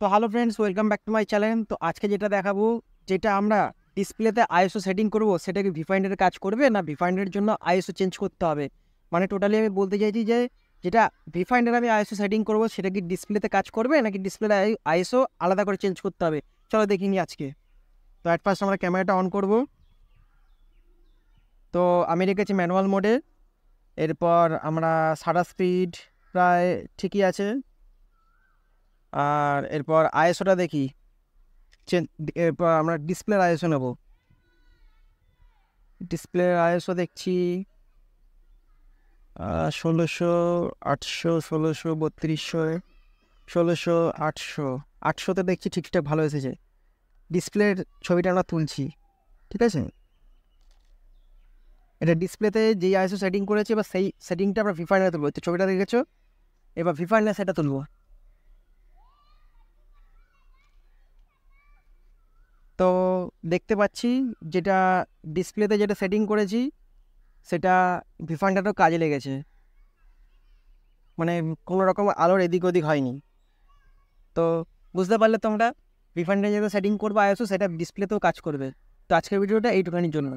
তো hello friends welcome back to my channel তো আজকে যেটা দেখাবো যেটা আমরা ডিসপ্লেতে আইএসও সেটিং করব সেটা কি ভিফাইন্ডারের কাজ করবে না ভিফাইন্ডারের জন্য আইএসও চেঞ্জ করতে হবে মানে টোটালি আমি বলতে চাইছি যে যেটা ভিফাইন্ডার আমি আইএসও সেটিং করব সেটা কি ডিসপ্লেতে কাজ করবে নাকি ডিসপ্লে আইএসও আলাদা করে চেঞ্জ করতে হবে চলো দেখিনি আজকে তো অ্যাট ফার্স্ট আমরা ক্যামেরাটা অন করব তো আমি রেখেছি ম্যানুয়াল মোডে এরপর আমরা সারা স্পিড প্রায় ঠিকই আছে আর এরপর আইএসওটা দেখি এরপর আমরা ডিসপ্লের আইএসও নেব ডিসপ্লের আইএসও দেখছি ষোলোশো আটশো ষোলোশো বত্রিশশো ষোলোশো আটশো আটশোতে দেখছি ঠিকঠাক ভালো এসেছে ডিসপ্লের ছবিটা আমরা তুলছি ঠিক আছে এটা ডিসপ্লেতে যেই আইসো সেটিং করেছে এবার সেই সেটিংটা আমরা ফিফাইনে তুলবো ছবিটা দেখেছো এবার ফিফাইনে সেটা তুলবো দেখতে পাচ্ছি যেটা ডিসপ্লেতে যেটা সেটিং করেছি সেটা ভিফানটা তো কাজে লেগেছে মানে কোনো রকম আলোর এদিক ওদিক হয়নি তো বুঝতে পারলে তোমরা রিফান্ডে যেটা সেটিং করবো আয়সো সেটা ডিসপ্লেতেও কাজ করবে তো আজকের ভিডিওটা এইটুখানির জন্য